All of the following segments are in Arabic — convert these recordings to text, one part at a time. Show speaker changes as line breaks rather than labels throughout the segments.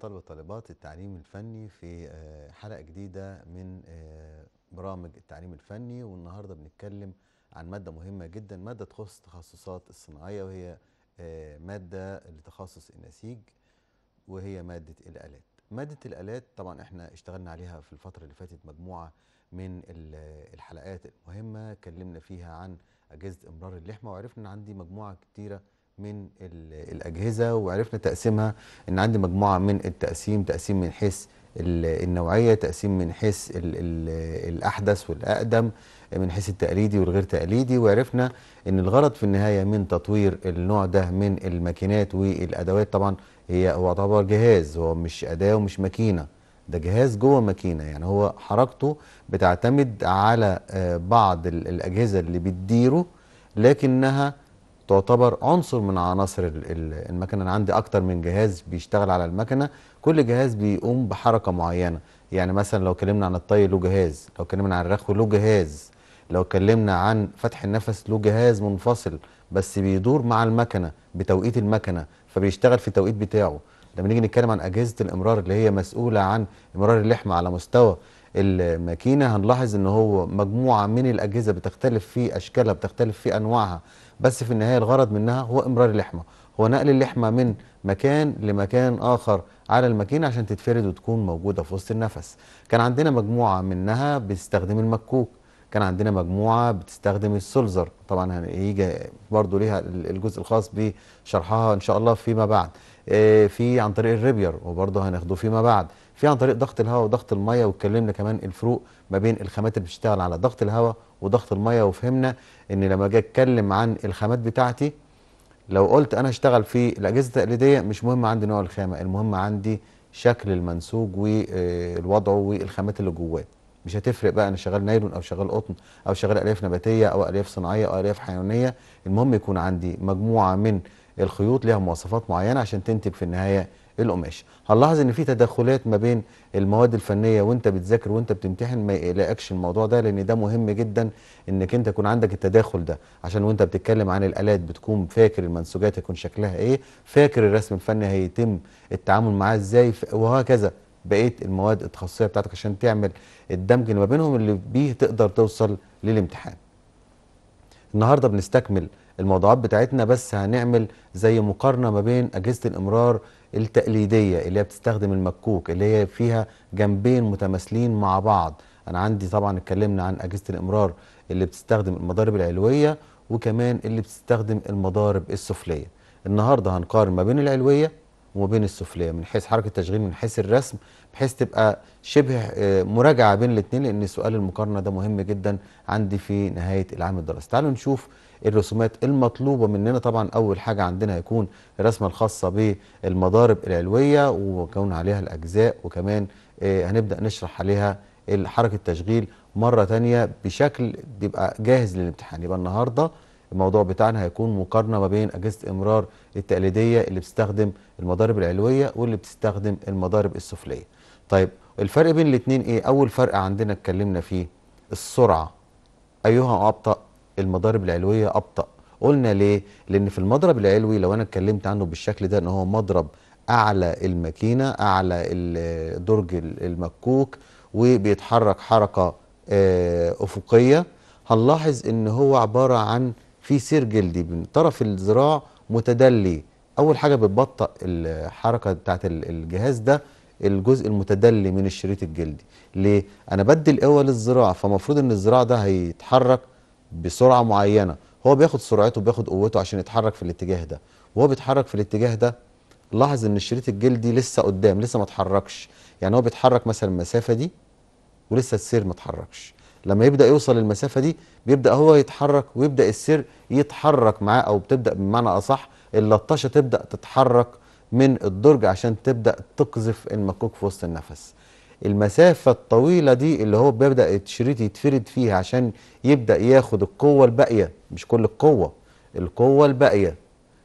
طلبة وطالبات التعليم الفني في آه، حلقة جديدة من آه، برامج التعليم الفني والنهاردة بنتكلم عن مادة مهمة جدا مادة تخص تخصصات الصناعية وهي آه، مادة لتخصص النسيج وهي مادة الآلات مادة الآلات طبعا احنا اشتغلنا عليها في الفترة اللي فاتت مجموعة من الحلقات المهمة اتكلمنا فيها عن أجهزة إمرار اللحمة وعرفنا أن عندي مجموعة كتيرة من الاجهزه وعرفنا تقسيمها ان عندي مجموعه من التقسيم تقسيم من حيث النوعيه تقسيم من حيث الاحدث والاقدم من حيث التقليدي والغير تقليدي وعرفنا ان الغرض في النهايه من تطوير النوع ده من الماكينات والادوات طبعا هي هو يعتبر جهاز هو مش اداه ومش ماكينه ده جهاز جوه ماكينه يعني هو حركته بتعتمد على آه، بعض الاجهزه اللي بتديره لكنها تعتبر عنصر من عناصر المكنه انا عندي اكتر من جهاز بيشتغل على المكنه كل جهاز بيقوم بحركه معينه يعني مثلا لو اتكلمنا عن الطي له جهاز لو اتكلمنا عن الرخو له جهاز لو اتكلمنا عن فتح النفس له جهاز منفصل بس بيدور مع المكنه بتوقيت المكنه فبيشتغل في التوقيت بتاعه لما نيجي نتكلم عن اجهزه الامرار اللي هي مسؤوله عن امرار اللحمه على مستوى الماكينه هنلاحظ ان هو مجموعه من الاجهزه بتختلف في اشكالها بتختلف في انواعها بس في النهايه الغرض منها هو امرار اللحمه هو نقل اللحمه من مكان لمكان اخر على الماكينه عشان تتفرد وتكون موجوده في وسط النفس كان عندنا مجموعه منها بتستخدم المكوك كان عندنا مجموعه بتستخدم السولزر طبعا هيجي برضو ليها الجزء الخاص بشرحها ان شاء الله فيما بعد آه، في عن طريق الريبير وبرضه هناخده فيما بعد في عن طريق ضغط الهواء وضغط الميه واتكلمنا كمان الفروق ما بين الخامات اللي بتشتغل على ضغط الهواء وضغط الميه وفهمنا ان لما جاي اتكلم عن الخامات بتاعتي لو قلت انا اشتغل في الاجهزه التقليديه مش مهم عندي نوع الخامه المهم عندي شكل المنسوج والوضع آه، والخامات اللي جواه مش هتفرق بقى انا شغال نايلون او شغال قطن او شغال الياف نباتيه او الياف صناعيه او الياف حيوانيه المهم يكون عندي مجموعه من الخيوط ليها مواصفات معينه عشان تنتج في النهايه القماش هنلاحظ ان في تدخلات ما بين المواد الفنيه وانت بتذاكر وانت بتمتحن ما يقلقكش الموضوع ده لان ده مهم جدا انك انت يكون عندك التداخل ده عشان وانت بتتكلم عن الالات بتكون فاكر المنسوجات هيكون شكلها ايه فاكر الرسم الفني هيتم التعامل معاه ازاي وهكذا بقيه المواد التخصصيه بتاعتك عشان تعمل الدمج اللي ما بينهم اللي بيه تقدر توصل للامتحان النهارده بنستكمل الموضوعات بتاعتنا بس هنعمل زي مقارنه ما بين اجهزه الامرار التقليديه اللي هي بتستخدم المكوك اللي هي فيها جنبين متماثلين مع بعض انا عندي طبعا اتكلمنا عن اجهزه الامرار اللي بتستخدم المضارب العلويه وكمان اللي بتستخدم المضارب السفليه النهارده هنقارن ما بين العلويه وما بين السفليه من حيث حركه التشغيل من حيث الرسم بحيث تبقى شبه آه، مراجعه بين الاثنين لان سؤال المقارنه ده مهم جدا عندي في نهايه العام الدراسي تعالوا نشوف الرسومات المطلوبة مننا طبعا أول حاجة عندنا هيكون الرسمة الخاصة بالمضارب العلوية وكون عليها الأجزاء وكمان آه، هنبدأ نشرح عليها حركة التشغيل مرة تانية بشكل بيبقى جاهز للامتحان يبقى النهاردة الموضوع بتاعنا هيكون مقارنة ما بين أجهزة إمرار التقليدية اللي بتستخدم المضارب العلوية واللي بتستخدم المضارب السفلية طيب الفرق بين الاثنين ايه أول فرق عندنا اتكلمنا فيه السرعة أيها أبطأ المضارب العلويه ابطا قلنا ليه لان في المضرب العلوي لو انا اتكلمت عنه بالشكل ده ان هو مضرب اعلى الماكينه اعلى درج المكوك وبيتحرك حركه آه، افقيه هنلاحظ ان هو عباره عن في سير جلدي من طرف الذراع متدلي اول حاجه بتبطأ الحركه بتاعت الجهاز ده الجزء المتدلي من الشريط الجلدي ليه انا بدي القوه للذراع فمفروض ان الذراع ده هيتحرك بسرعه معينه هو بياخد سرعته بياخد قوته عشان يتحرك في الاتجاه ده وهو بيتحرك في الاتجاه ده لاحظ ان الشريط الجلدي لسه قدام لسه ما اتحركش يعني هو بيتحرك مثلا المسافه دي ولسه السير ما اتحركش لما يبدا يوصل المسافه دي بيبدا هو يتحرك ويبدا السير يتحرك معاه او بتبدا بمعنى اصح اللطاشه تبدا تتحرك من الدرج عشان تبدا تقذف المكوك في وسط النفس المسافة الطويلة دي اللي هو بيبدأ الشريط يتفرد فيها عشان يبدأ ياخد القوة الباقية مش كل القوة القوة الباقية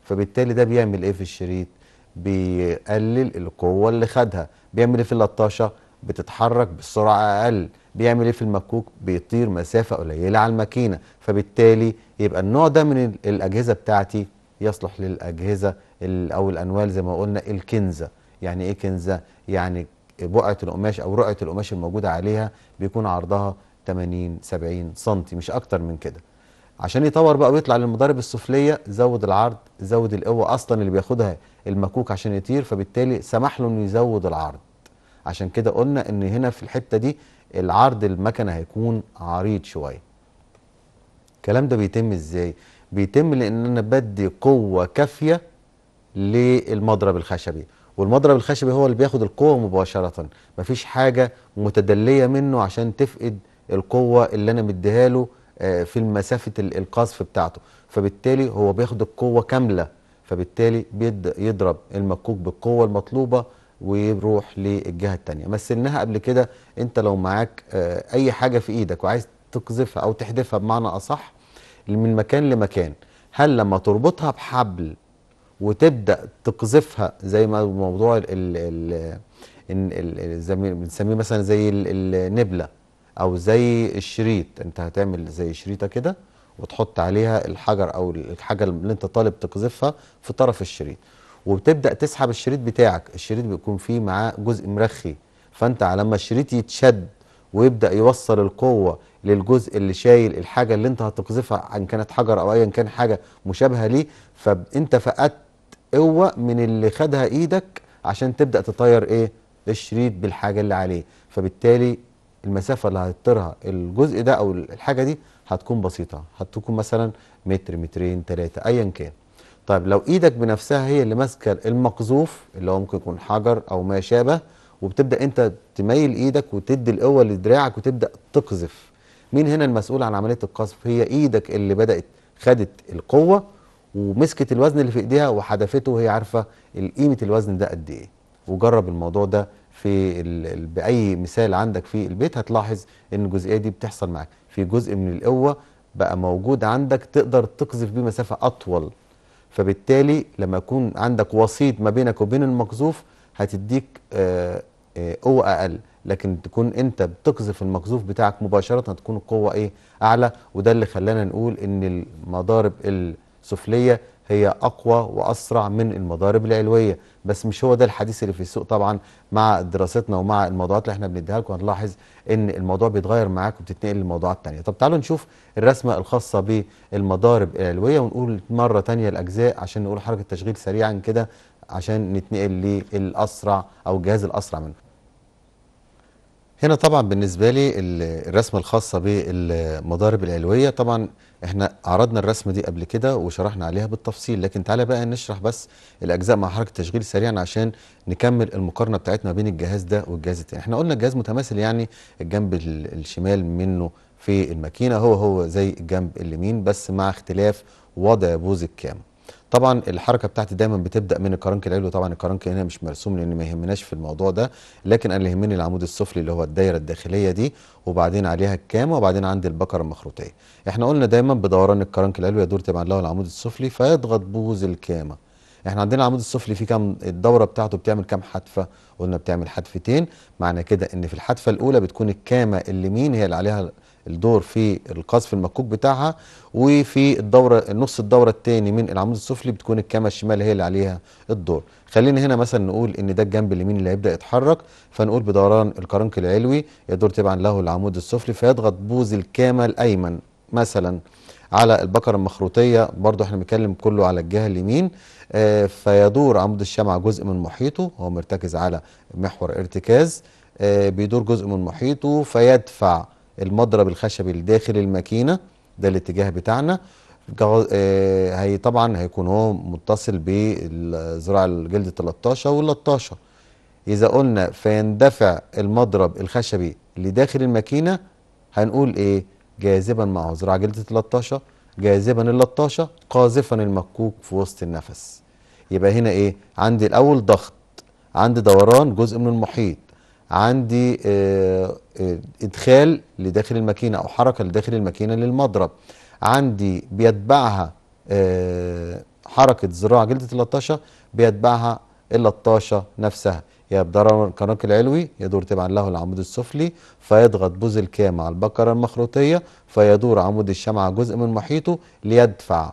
فبالتالي ده بيعمل ايه في الشريط بيقلل القوة اللي خدها بيعمل ايه في اللطاشة بتتحرك بسرعة اقل بيعمل ايه في المكوك بيطير مسافة قليلة على الماكينة فبالتالي يبقى النوع ده من الاجهزة بتاعتي يصلح للاجهزة او الانوال زي ما قلنا الكنزة يعني ايه كنزة يعني بقعه القماش او رقعه القماش الموجوده عليها بيكون عرضها 80 70 سم مش اكتر من كده عشان يطور بقى ويطلع للمضارب السفليه زود العرض زود القوه اصلا اللي بياخدها المكوك عشان يطير فبالتالي سمح له انه يزود العرض عشان كده قلنا ان هنا في الحته دي العرض المكنه هيكون عريض شويه الكلام ده بيتم ازاي بيتم لان انا بدي قوه كافيه للمضرب الخشبي والمضرب الخشبي هو اللي بياخد القوه مباشره مفيش حاجه متدليه منه عشان تفقد القوه اللي انا مديها له آه، في مسافه القذف بتاعته فبالتالي هو بياخد القوه كامله فبالتالي يضرب المكوك بالقوه المطلوبه ويروح للجهه الثانيه مثلناها قبل كده انت لو معاك آه، اي حاجه في ايدك وعايز تقذفها او تحذفها بمعنى اصح من مكان لمكان هل لما تربطها بحبل وتبدا تقذفها زي ما موضوع ال ال ال بنسميه مثلا زي النبله او زي الشريط انت هتعمل زي شريطه كده وتحط عليها الحجر او الحاجه اللي انت طالب تقذفها في طرف الشريط وبتبدا تسحب الشريط بتاعك الشريط بيكون فيه معاه جزء مرخي فانت على ما الشريط يتشد ويبدا يوصل القوه للجزء اللي شايل الحاجه اللي انت هتقذفها ان كانت حجر او ايا كان حاجه مشابهه ليه فانت فقدت قوة من اللي خدها ايدك عشان تبدأ تطير ايه الشريط بالحاجة اللي عليه فبالتالي المسافة اللي هتطيرها الجزء ده او الحاجة دي هتكون بسيطة هتكون مثلا متر مترين ثلاثة ايا كان طيب لو ايدك بنفسها هي اللي ماسكة المقذوف اللي هو ممكن يكون حجر او ما شابه وبتبدأ انت تميل ايدك وتدي القوة لدراعك وتبدأ تقذف مين هنا المسؤول عن عملية القذف هي ايدك اللي بدأت خدت القوة ومسكت الوزن اللي في ايديها وحدفته وهي عارفه قيمه الوزن ده قد ايه وجرب الموضوع ده في ال... باي مثال عندك في البيت هتلاحظ ان الجزئيه دي بتحصل معاك في جزء من القوه بقى موجود عندك تقدر تقذف بيه مسافه اطول فبالتالي لما يكون عندك وسيط ما بينك وبين المقذوف هتديك آه، آه، قوه اقل لكن تكون انت بتقذف المقذوف بتاعك مباشره هتكون القوه ايه اعلى وده اللي خلانا نقول ان المضارب ال سفليه هي اقوى واسرع من المضارب العلويه بس مش هو ده الحديث اللي في السوق طبعا مع دراستنا ومع الموضوعات اللي احنا بنديها لكم هنلاحظ ان الموضوع بيتغير معاك وبتتنقل لموضوعات ثانيه طب تعالوا نشوف الرسمه الخاصه بالمضارب العلويه ونقول مره ثانيه الاجزاء عشان نقول حركه تشغيل سريعا كده عشان نتنقل للاسرع او الجهاز الاسرع منه هنا طبعا بالنسبه لي الرسمه الخاصه بالمضارب العلويه طبعا احنا عرضنا الرسمه دي قبل كده وشرحنا عليها بالتفصيل لكن تعالى بقى نشرح بس الاجزاء مع حركه تشغيل سريعا عشان نكمل المقارنه بتاعتنا بين الجهاز ده والجهاز التاني احنا قلنا الجهاز متماثل يعني الجنب الشمال منه في الماكينه هو هو زي الجنب اليمين بس مع اختلاف وضع بوز الكام طبعا الحركه بتاعتي دايما بتبدا من الكرنك العلوي طبعا الكرنك هنا مش مرسوم لان ما يهمناش في الموضوع ده لكن انا اللي يهمني العمود السفلي اللي هو الدايره الداخليه دي وبعدين عليها الكام وبعدين عندي البكره المخروطيه احنا قلنا دايما بدوران الكرنك العلوي يدور تبع له العمود السفلي فيضغط بوز الكامه احنا عندنا العمود السفلي فيه كام الدوره بتاعته بتعمل كام حدفه قلنا بتعمل حدفتين معنى كده ان في الحدفه الاولى بتكون الكامه اليمين هي اللي عليها الدور في القذف المكوك بتاعها وفي الدوره نص الدوره الثاني من العمود السفلي بتكون الكامه الشمال هي اللي عليها الدور خلينا هنا مثلا نقول ان ده الجنب اليمين اللي هيبدا يتحرك فنقول بدوران القرنك العلوي يدور تبعا له العمود السفلي فيضغط بوز الكامه الايمن مثلا على البكرة المخروطية برضو احنا بنتكلم كله على الجهة اليمين اه فيدور عمود الشمعة جزء من محيطه هو مرتكز على محور ارتكاز اه بيدور جزء من محيطه فيدفع المضرب الخشبي اللي داخل الماكينه ده الاتجاه بتاعنا آه، هي طبعا هيكون هو متصل بالزراعه الجلد 13 واللطاشه اذا قلنا فيندفع المضرب الخشبي اللي داخل الماكينه هنقول ايه جاذبا مع زراع جلد 13 جاذبا اللطاشه قاذفا المكوك في وسط النفس يبقى هنا ايه عندي الاول ضغط عندي دوران جزء من المحيط عندي آه، آه، ادخال لداخل الماكينه او حركه لداخل الماكينه للمضرب عندي بيتبعها آه، حركه زراعه جلده اللطاشه بيتبعها اللطاشه نفسها يبدر القناق العلوي يدور تبعا له العمود السفلي فيضغط بوز الكام على البكرة المخروطية فيدور عمود الشمعة جزء من محيطه ليدفع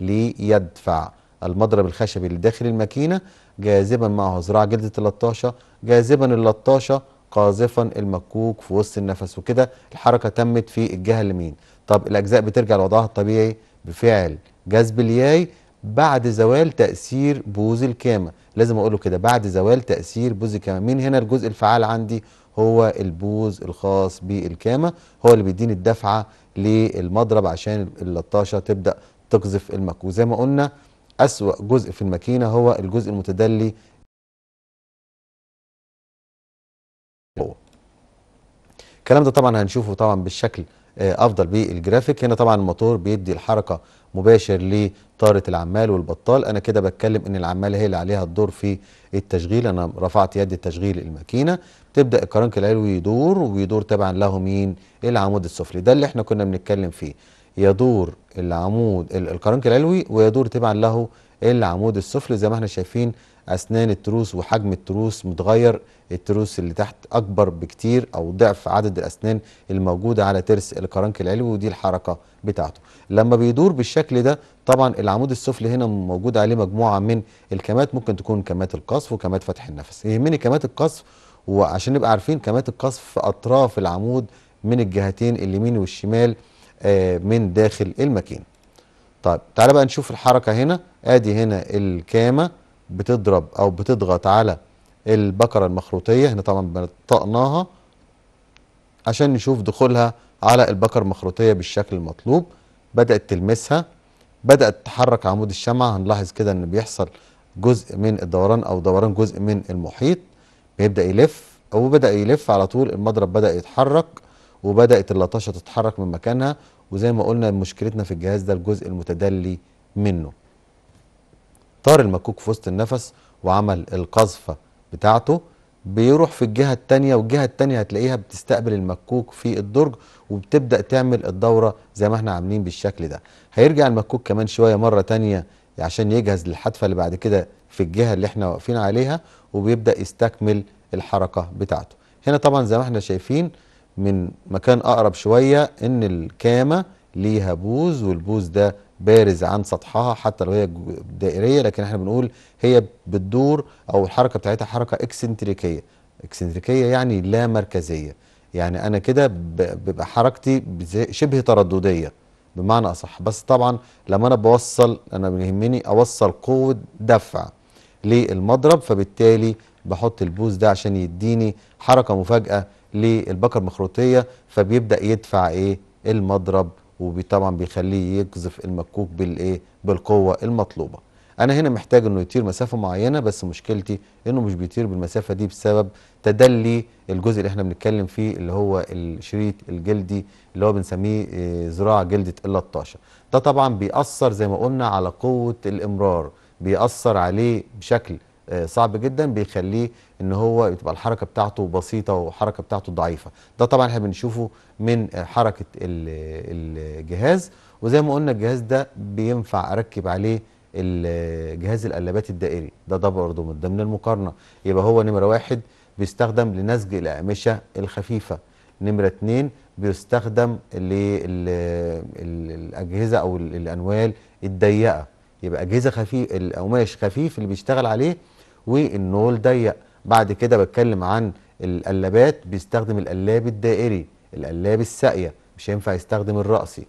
ليدفع المضرب الخشبي اللي داخل الماكينة جاذبا معه ذراع جلد اللطاشة جاذبا اللطاشة قاذفا المكوك في وسط النفس وكده الحركة تمت في الجهة اليمين طب الأجزاء بترجع لوضعها الطبيعي بفعل جذب الياي بعد زوال تأثير بوز الكامة لازم أقوله كده بعد زوال تأثير بوز الكامة مين هنا الجزء الفعال عندي هو البوز الخاص بالكامة هو اللي بيديني الدفعة للمضرب عشان اللطاشة تبدأ تقذف المكوك زي ما قلنا أسوأ جزء في الماكينة هو الجزء المتدلي الكلام ده طبعا هنشوفه طبعا بالشكل آه، افضل بالجرافيك هنا طبعا الموتور بيدي الحركه مباشر لطاره العمال والبطال انا كده بتكلم ان العمال هي اللي عليها الدور في التشغيل انا رفعت يد تشغيل الماكينه تبدا الكرنك العلوي يدور ويدور تبعا له مين العمود السفلي ده اللي احنا كنا بنتكلم فيه يدور العمود القرنك العلوي ويدور تبعا له العمود السفلي زي ما احنا شايفين اسنان التروس وحجم التروس متغير التروس اللي تحت اكبر بكتير او ضعف عدد الاسنان الموجوده على ترس القرنك العلوي ودي الحركه بتاعته لما بيدور بالشكل ده طبعا العمود السفلي هنا موجود عليه مجموعه من الكمات ممكن تكون كمات القصف وكمات فتح النفس إيه، يهمني كمات القصف وعشان نبقى عارفين كمات القصف في اطراف العمود من الجهتين اليمين والشمال آه، من داخل الماكينه طيب تعالى بقى نشوف الحركه هنا ادي هنا الكامه بتضرب او بتضغط على البكره المخروطيه هنا طبعا بنطقناها عشان نشوف دخولها على البكر المخروطيه بالشكل المطلوب بدات تلمسها بدات تحرك عمود الشمعه هنلاحظ كده ان بيحصل جزء من الدوران او دوران جزء من المحيط بيبدا يلف او بدا يلف على طول المضرب بدا يتحرك وبدات اللطاشه تتحرك من مكانها وزي ما قلنا مشكلتنا في الجهاز ده الجزء المتدلي منه طار المكوك في وسط النفس وعمل القذفه بتاعته بيروح في الجهه الثانيه والجهه الثانيه هتلاقيها بتستقبل المكوك في الدرج وبتبدا تعمل الدوره زي ما احنا عاملين بالشكل ده هيرجع المكوك كمان شويه مره ثانيه عشان يجهز للحدفه اللي بعد كده في الجهه اللي احنا واقفين عليها وبيبدا يستكمل الحركه بتاعته هنا طبعا زي ما احنا شايفين من مكان أقرب شوية إن الكامة ليها بوز والبوز ده بارز عن سطحها حتى لو هي دائرية لكن احنا بنقول هي بتدور أو الحركة بتاعتها حركة إكسنتريكية إكسنتريكية يعني لا مركزية يعني أنا كده بيبقى حركتي شبه ترددية بمعنى أصح بس طبعا لما أنا بوصل أنا بيهمني أوصل قوة دفع للمضرب فبالتالي بحط البوز ده عشان يديني حركة مفاجأة للبكر مخروطيه فبيبدا يدفع ايه المضرب وطبعا بيخليه يقذف المكوك بالايه بالقوه المطلوبه انا هنا محتاج انه يطير مسافه معينه بس مشكلتي انه مش بيطير بالمسافه دي بسبب تدلي الجزء اللي احنا بنتكلم فيه اللي هو الشريط الجلدي اللي هو بنسميه آه، زراعه جلده اللطاشه ده طبعا بيأثر زي ما قلنا على قوه الامرار بيأثر عليه بشكل آه، صعب جدا بيخليه ان هو تبقى الحركه بتاعته بسيطه والحركه بتاعته ضعيفه ده طبعا احنا بنشوفه من حركه الجهاز وزي ما قلنا الجهاز ده بينفع اركب عليه جهاز القلابات الدائري ده ده برضه من ضمن المقارنه يبقى هو نمره واحد بيستخدم لنسج الاقمشه الخفيفه نمره اتنين بيستخدم للاجهزه او الانوال الضيقه يبقى اجهزه خفيف القماش خفيف اللي بيشتغل عليه والنول ضيق بعد كده بتكلم عن القلابات بيستخدم القلاب الدائري القلاب الساقيه مش هينفع يستخدم الرأسي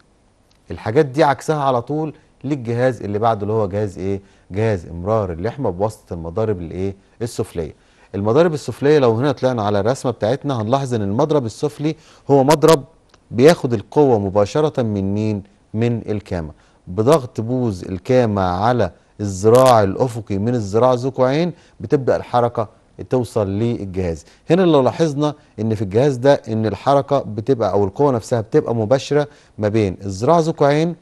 الحاجات دي عكسها على طول للجهاز اللي بعده اللي هو جهاز ايه جهاز امرار اللحمه بواسطه المضارب الايه السفليه المضارب السفليه لو هنا طلعنا على الرسمه بتاعتنا هنلاحظ ان المضرب السفلي هو مضرب بياخد القوه مباشره من مين من الكامه بضغط بوز الكامه على الذراع الافقي من الذراع ذكوعين بتبدا الحركه توصل للجهاز هنا لو لاحظنا ان في الجهاز ده ان الحركه بتبقى او القوه نفسها بتبقى مباشره ما بين الذراع ذكوعين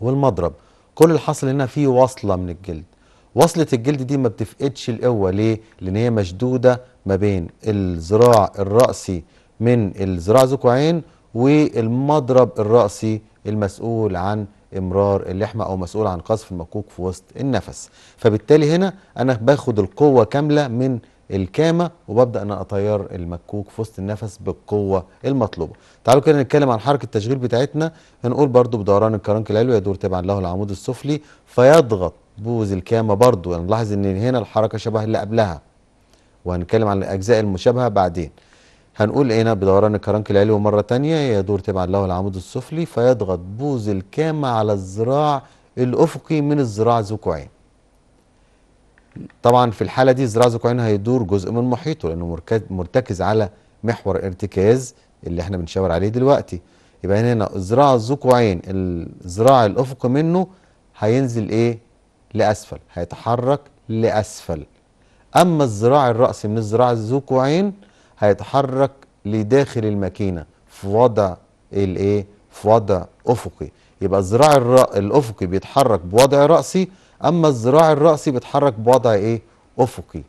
والمضرب كل اللي حصل هنا في وصله من الجلد وصله الجلد دي ما بتفقدش القوه ليه لان هي مشدوده ما بين الذراع الراسي من الذراع ذكوعين والمضرب الراسي المسؤول عن امرار اللحمه او مسؤول عن قذف المكوك في وسط النفس فبالتالي هنا انا باخد القوه كامله من الكامه وببدا ان اطير المكوك في وسط النفس بالقوه المطلوبه تعالوا كده نتكلم عن حركه التشغيل بتاعتنا هنقول برضو بدوران الكرنك العلوي يدور تبعا له العمود السفلي فيضغط بوز الكامه برضو يعني نلاحظ ان هنا الحركه شبه اللي قبلها وهنتكلم عن الاجزاء المشابهه بعدين هنقول إيه، هنا بدوران الكرنك العلوي مرة تانية يدور تبعا له العمود السفلي فيضغط بوز الكامة على الذراع الأفقي من الذراع زكوعين طبعا في الحالة دي الزراع زكوعين هيدور جزء من محيطه لأنه مرتكز على محور ارتكاز اللي احنا بنشاور عليه دلوقتي يبقى هنا ذراع الذكوعين الذراع الأفقي منه هينزل ايه لأسفل هيتحرك لأسفل أما الذراع الرأسي من الذراع الذكوعين هيتحرك لداخل الماكينه في وضع الايه في وضع افقي يبقى الذراع الافقي بيتحرك بوضع راسي اما الذراع الراسي بيتحرك بوضع ايه افقي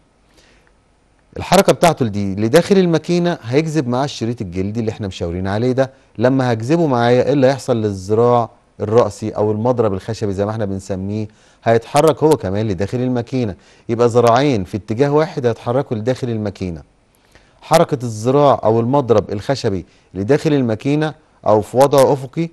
الحركه بتاعته دي لداخل الماكينه هيجذب معاه الشريط الجلدي اللي احنا مشاورين عليه ده لما هجذبه معايا ايه اللي هيحصل للذراع الرأسي أو المضرب الخشبي زي ما احنا بنسميه هيتحرك هو كمان لداخل الماكينة يبقى ذراعين في اتجاه واحد هيتحركوا لداخل الماكينة حركة الذراع أو المضرب الخشبي لداخل الماكينة أو في وضع أفقي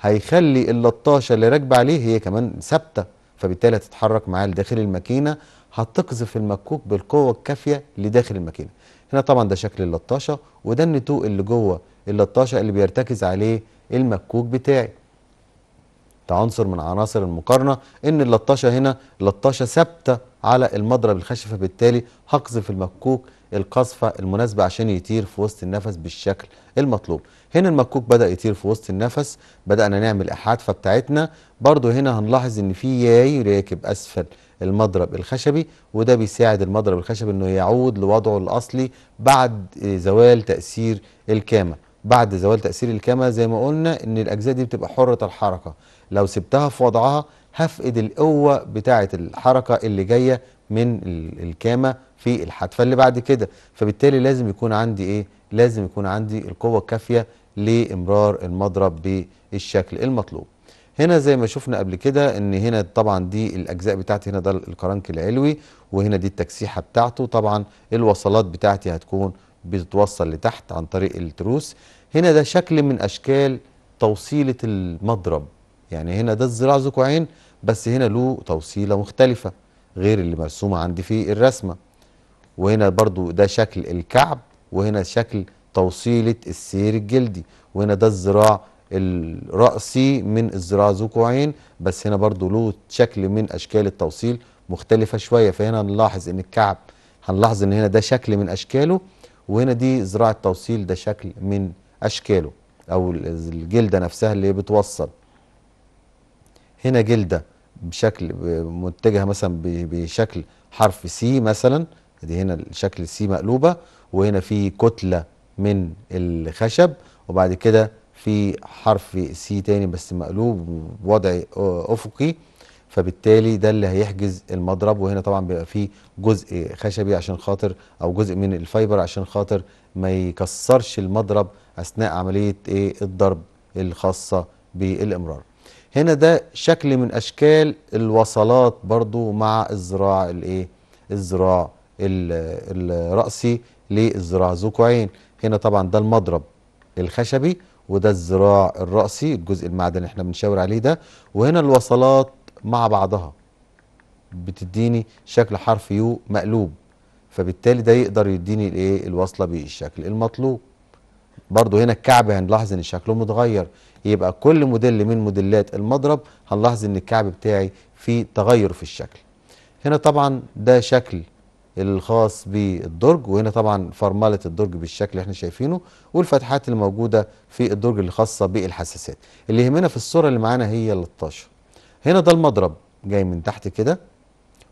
هيخلي اللطاشة اللي راكبة عليه هي كمان ثابتة فبالتالي هتتحرك معاه لداخل الماكينة هتقذف المكوك بالقوة الكافية لداخل الماكينة هنا طبعا ده شكل اللطاشة وده النتوء اللي جوه اللطاشة اللي بيرتكز عليه المكوك بتاعي ده عنصر من عناصر المقارنة ان اللطاشة هنا لطاشة ثابتة على المضرب الخشبي فبالتالي هقذف المكوك القصفة المناسبة عشان يطير في وسط النفس بالشكل المطلوب هنا المكوك بدأ يطير في وسط النفس بدأنا نعمل إحادفة بتاعتنا برضو هنا هنلاحظ إن في ياي راكب أسفل المضرب الخشبي وده بيساعد المضرب الخشبي إنه يعود لوضعه الأصلي بعد زوال تأثير الكامة بعد زوال تأثير الكامة زي ما قلنا إن الأجزاء دي بتبقى حرة الحركة لو سبتها في وضعها هفقد القوة بتاعة الحركة اللي جاية من الكامة في الحدفه اللي بعد كده فبالتالي لازم يكون عندي ايه لازم يكون عندي القوه الكافيه لامرار المضرب بالشكل المطلوب هنا زي ما شفنا قبل كده ان هنا طبعا دي الاجزاء بتاعتي هنا ده الكرنك العلوي وهنا دي التكسيحه بتاعته طبعا الوصلات بتاعتي هتكون بتتوصل لتحت عن طريق التروس هنا ده شكل من اشكال توصيله المضرب يعني هنا ده الزراع ذو كوعين بس هنا له توصيله مختلفه غير اللي مرسومه عندي في الرسمه وهنا برضو ده شكل الكعب وهنا شكل توصيلة السير الجلدي وهنا ده الزراع الرأسي من الزراع ذو كوعين بس هنا برضو له شكل من أشكال التوصيل مختلفة شوية فهنا هنلاحظ إن الكعب هنلاحظ إن هنا ده شكل من أشكاله وهنا دي زراع التوصيل ده شكل من أشكاله أو الجلدة نفسها اللي بتوصل هنا جلدة بشكل متجهة مثلا بشكل حرف سي مثلا ادي هنا الشكل السي مقلوبه وهنا في كتله من الخشب وبعد كده في حرف سي تاني بس مقلوب بوضع افقي فبالتالي ده اللي هيحجز المضرب وهنا طبعا بيبقى فيه جزء خشبي عشان خاطر او جزء من الفايبر عشان خاطر ما يكسرش المضرب اثناء عمليه ايه الضرب الخاصه بالامرار هنا ده شكل من اشكال الوصلات برضو مع الزراع الايه الزراع الرأسي للذراع ذكوعين هنا طبعا ده المضرب الخشبي وده الذراع الرأسي الجزء المعدني اللي احنا بنشاور عليه ده وهنا الوصلات مع بعضها بتديني شكل حرف يو مقلوب فبالتالي ده يقدر يديني الايه الوصله بالشكل المطلوب برضو هنا الكعب هنلاحظ ان شكله متغير يبقى كل موديل من موديلات المضرب هنلاحظ ان الكعب بتاعي فيه تغير في الشكل هنا طبعا ده شكل الخاص بالدرج وهنا طبعا فرمله الدرج بالشكل اللي احنا شايفينه والفتحات الموجوده في الدرج الخاصه بالحساسات اللي يهمنا في الصوره اللي معانا هي اللطاشه هنا ده المضرب جاي من تحت كده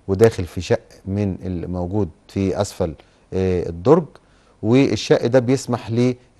وداخل في شق من الموجود في اسفل آه، الدرج والشق ده بيسمح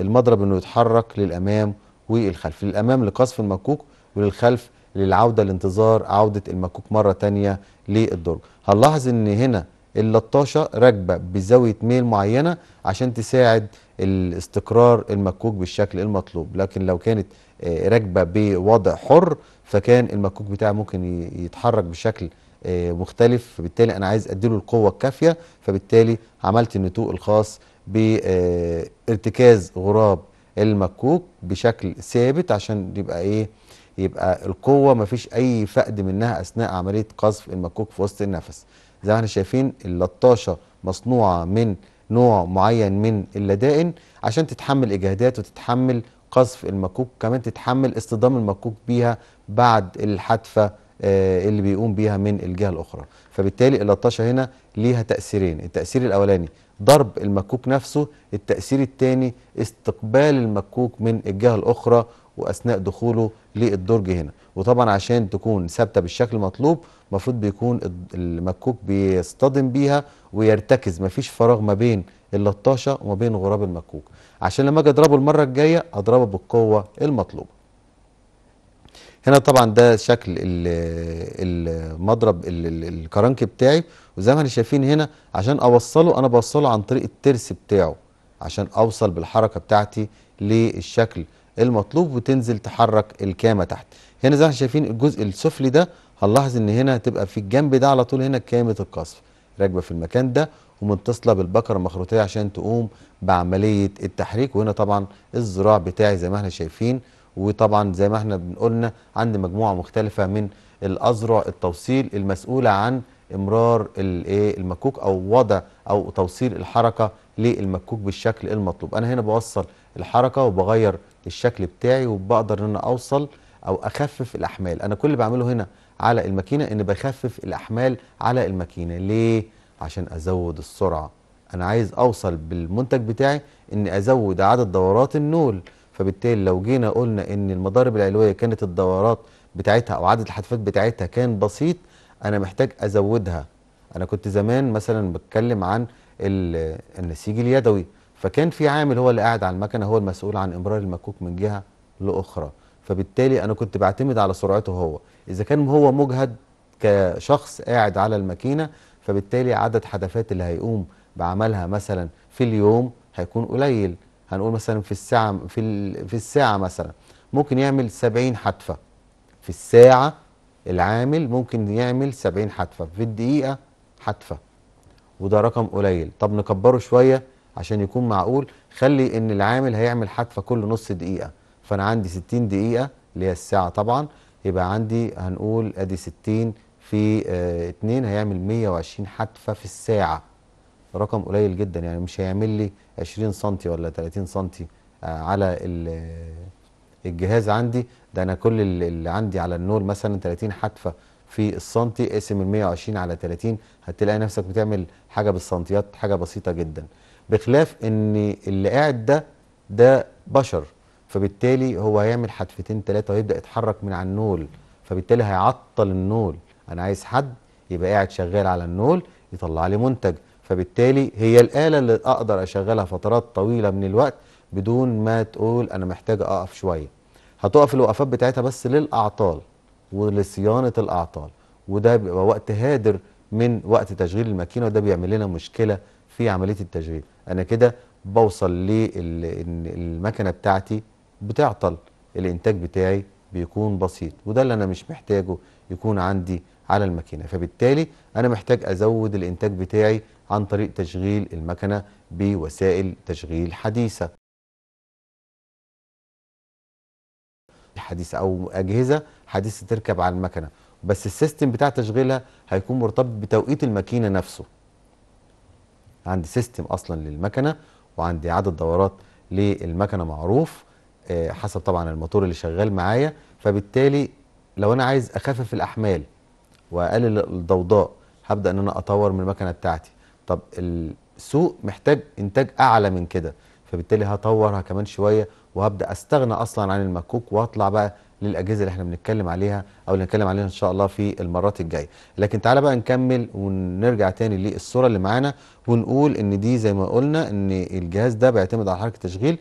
للمضرب انه يتحرك للامام والخلف للامام لقصف المكوك وللخلف للعوده لانتظار عوده المكوك مره تانية للدرج هنلاحظ ان هنا اللطاشه راكبه بزاويه ميل معينه عشان تساعد الاستقرار المكوك بالشكل المطلوب لكن لو كانت آه، راكبه بوضع حر فكان المكوك بتاعي ممكن يتحرك بشكل آه، مختلف فبالتالي انا عايز اديله القوه الكافيه فبالتالي عملت النتوء الخاص بارتكاز آه، غراب المكوك بشكل ثابت عشان يبقى ايه يبقى القوه مفيش اي فقد منها اثناء عمليه قذف المكوك في وسط النفس زي ما احنا شايفين اللطاشه مصنوعه من نوع معين من اللدائن عشان تتحمل اجهادات وتتحمل قصف المكوك كمان تتحمل اصطدام المكوك بيها بعد الحتفه آه، اللي بيقوم بيها من الجهه الاخرى فبالتالي اللطاشه هنا ليها تاثيرين التاثير الاولاني ضرب المكوك نفسه التاثير الثاني استقبال المكوك من الجهه الاخرى واثناء دخوله للدرج هنا وطبعا عشان تكون ثابته بالشكل المطلوب المفروض بيكون المكوك بيصطدم بيها ويرتكز مفيش فراغ ما بين اللطاشه وما بين غراب المكوك عشان لما اجي اضربه المره الجايه اضربه بالقوه المطلوبه هنا طبعا ده شكل المضرب الكرنك بتاعي وزي ما احنا شايفين هنا عشان اوصله انا بوصله عن طريق الترس بتاعه عشان اوصل بالحركه بتاعتي للشكل المطلوب وتنزل تحرك الكامة تحت هنا زي ما احنا شايفين الجزء السفلي ده هنلاحظ ان هنا هتبقى في الجنب ده على طول هنا كامة القصف راكبة في المكان ده ومتصلة بالبكرة المخروطية عشان تقوم بعملية التحريك وهنا طبعا الزراع بتاعي زي ما احنا شايفين وطبعا زي ما احنا بنقولنا عندي مجموعة مختلفة من الأزرع التوصيل المسؤولة عن امرار المكوك او وضع او توصيل الحركه للمكوك بالشكل المطلوب انا هنا بوصل الحركه وبغير الشكل بتاعي وبقدر ان انا اوصل او اخفف الاحمال انا كل اللي بعمله هنا على الماكينه ان بخفف الاحمال على الماكينه ليه عشان ازود السرعه انا عايز اوصل بالمنتج بتاعي ان ازود عدد دورات النول فبالتالي لو جينا قلنا ان المضارب العلويه كانت الدورات بتاعتها او عدد الحتفات بتاعتها كان بسيط انا محتاج ازودها انا كنت زمان مثلا بتكلم عن النسيج اليدوي فكان في عامل هو اللي قاعد على المكنه هو المسؤول عن امرار المكوك من جهه لاخرى فبالتالي انا كنت بعتمد على سرعته هو اذا كان هو مجهد كشخص قاعد على الماكينه فبالتالي عدد حدفات اللي هيقوم بعملها مثلا في اليوم هيكون قليل هنقول مثلا في الساعه في في الساعه مثلا ممكن يعمل 70 حدفه في الساعه العامل ممكن يعمل 70 حدفه في الدقيقه حدفه وده رقم قليل طب نكبره شويه عشان يكون معقول خلي ان العامل هيعمل حتفه كل نص دقيقه فانا عندي 60 دقيقه اللي هي الساعه طبعا يبقى عندي هنقول ادي 60 في 2 آه، هيعمل 120 حتفه في الساعه رقم قليل جدا يعني مش هيعمل لي 20 سم ولا 30 سم آه، على آه، الجهاز عندي ده انا كل اللي عندي على النور مثلا 30 حتفه في السنتي اقسم ال 120 على 30 هتلاقي نفسك بتعمل حاجه بالسنتيات حاجه بسيطه جدا بخلاف ان اللي قاعد ده ده بشر فبالتالي هو هيعمل حتفتين ثلاثه ويبدا يتحرك من على النول فبالتالي هيعطل النول انا عايز حد يبقى قاعد شغال على النول يطلع لي منتج فبالتالي هي الاله اللي اقدر اشغلها فترات طويله من الوقت بدون ما تقول انا محتاج اقف شويه هتقف الوقفات بتاعتها بس للاعطال ولصيانه الاعطال وده بيبقى وقت هادر من وقت تشغيل الماكينه وده بيعمل لنا مشكله في عمليه التشغيل انا كده بوصل للمكنه بتاعتي بتعطل الانتاج بتاعي بيكون بسيط وده اللي انا مش محتاجه يكون عندي على الماكينه فبالتالي انا محتاج ازود الانتاج بتاعي عن طريق تشغيل المكنه بوسائل تشغيل حديثه حديثه او اجهزه حديثه تركب على المكنه بس السيستم بتاع تشغيلها هيكون مرتبط بتوقيت الماكينه نفسه عندي سيستم اصلا للمكنه وعندي عدد دورات للمكنه معروف آه، حسب طبعا الموتور اللي شغال معايا فبالتالي لو انا عايز اخفف الاحمال واقلل الضوضاء هبدا ان انا اطور من المكنه بتاعتي طب السوق محتاج انتاج اعلى من كده فبالتالي هطورها كمان شويه وهبدا استغنى اصلا عن المكوك واطلع بقى للاجهزه اللي احنا بنتكلم عليها او اللي هنتكلم عليها ان شاء الله في المرات الجايه لكن تعالى بقى نكمل ونرجع تاني للصوره اللي معانا ونقول ان دي زي ما قلنا ان الجهاز ده بيعتمد على حركه تشغيل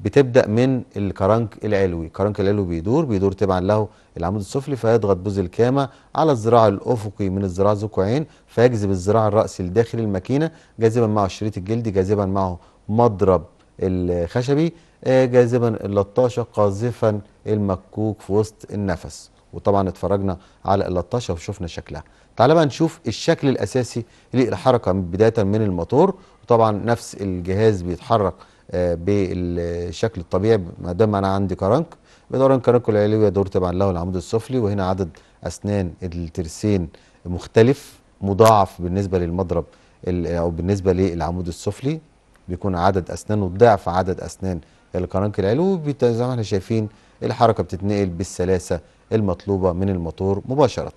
بتبدا من الكرنك العلوي الكرنك العلوي بيدور بيدور تبعا له العمود السفلي فيضغط بوز الكامه على الذراع الافقي من الذراع ذكوعين فيجذب الذراع الراسي لداخل الماكينه جاذبا معه الشريط الجلدي جاذبا معه مضرب الخشبي آه، جاذبا اللطاشه قاذفا المكوك في وسط النفس وطبعا اتفرجنا على اللطاشه وشفنا شكلها تعال بقى نشوف الشكل الاساسي للحركه بدايه من الموتور وطبعا نفس الجهاز بيتحرك آه، بالشكل الطبيعي ما دام انا عندي كرنك بدور كرنك العلوي يدور تبعا له العمود السفلي وهنا عدد اسنان الترسين مختلف مضاعف بالنسبه للمضرب او بالنسبه للعمود السفلي بيكون عدد اسنانه ضعف عدد اسنان القرنك العلوي زي ما احنا شايفين الحركة بتتنقل بالسلاسة المطلوبة من الموتور مباشرة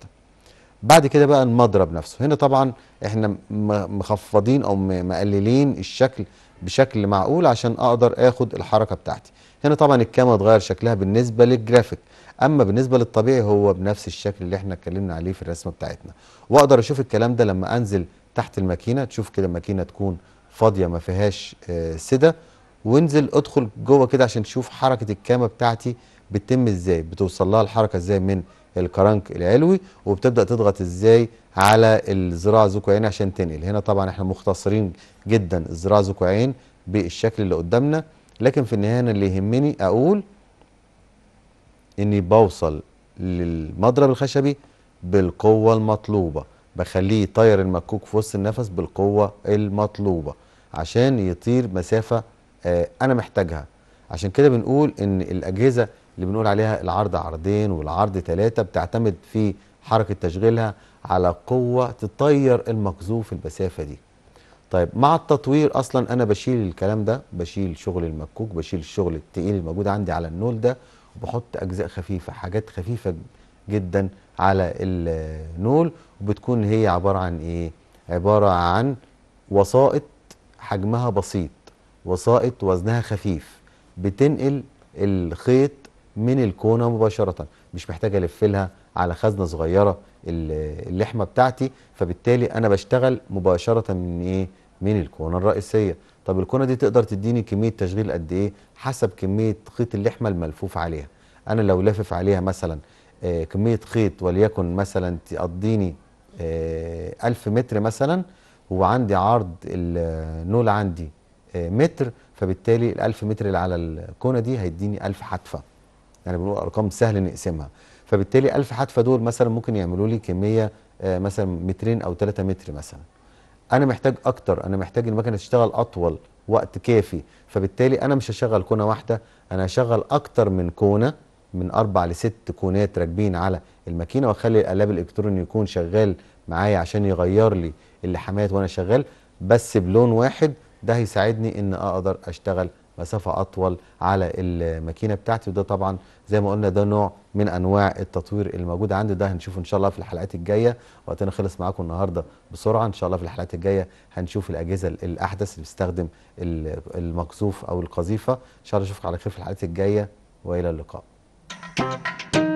بعد كده بقى المضرب نفسه هنا طبعا احنا مخفضين او مقللين الشكل بشكل معقول عشان اقدر اخد الحركة بتاعتي هنا طبعا الكاميرا اتغير شكلها بالنسبة للجرافيك اما بالنسبة للطبيعي هو بنفس الشكل اللي احنا اتكلمنا عليه في الرسمة بتاعتنا واقدر اشوف الكلام ده لما انزل تحت الماكينة تشوف كده الماكينة تكون فاضية ما فيهاش آه، سدة وانزل ادخل جوه كده عشان تشوف حركه الكامه بتاعتي بتتم ازاي بتوصل لها الحركه ازاي من الكرنك العلوي وبتبدا تضغط ازاي على الذراع ذكوعين عشان تنقل هنا طبعا احنا مختصرين جدا الذراع ذكوعين بالشكل اللي قدامنا لكن في النهايه انا اللي يهمني اقول اني بوصل للمضرب الخشبي بالقوه المطلوبه بخليه يطير المكوك في وسط النفس بالقوه المطلوبه عشان يطير مسافه آه، انا محتاجها عشان كده بنقول ان الاجهزه اللي بنقول عليها العرض عرضين والعرض ثلاثه بتعتمد في حركه تشغيلها على قوه تطير المقذوف المسافه دي طيب مع التطوير اصلا انا بشيل الكلام ده بشيل شغل المكوك بشيل الشغل التقيل الموجود عندي على النول ده وبحط اجزاء خفيفه حاجات خفيفه جدا على النول وبتكون هي عباره عن ايه عباره عن وسائط حجمها بسيط وسائط وزنها خفيف بتنقل الخيط من الكونه مباشره مش محتاجه لفلها على خزنه صغيره اللحمه بتاعتي فبالتالي انا بشتغل مباشره من ايه من الكونه الرئيسيه طب الكونه دي تقدر تديني كميه تشغيل قد ايه حسب كميه خيط اللحمه الملفوف عليها انا لو لافف عليها مثلا آه كميه خيط وليكن مثلا تقضيني آه ألف متر مثلا وعندي عرض النول عندي متر فبالتالي ال 1000 متر اللي على الكونه دي هيديني 1000 حتفه يعني بنقول ارقام سهل نقسمها فبالتالي 1000 حتفه دول مثلا ممكن يعملوا لي كميه آه، مثلا مترين او 3 متر مثلا انا محتاج اكتر انا محتاج المكنه تشتغل اطول وقت كافي فبالتالي انا مش هشغل كونه واحده انا هشغل اكتر من كونه من اربع لست كونات راكبين على الماكينه واخلي القلاب الالكتروني يكون شغال معايا عشان يغير لي اللحامات وانا شغال بس بلون واحد ده هيساعدني ان اقدر اشتغل مسافة أطول على الماكينة بتاعتي وده طبعا زي ما قلنا ده نوع من أنواع التطوير الموجود عندي ده هنشوفه إن شاء الله في الحلقات الجاية وقتنا خلص معاكم النهاردة بسرعة إن شاء الله في الحلقات الجاية هنشوف الأجهزة الأحدث اللي بتستخدم المقذوف أو القذيفة إن شاء الله أشوفك على خير في الحلقات الجاية وإلى اللقاء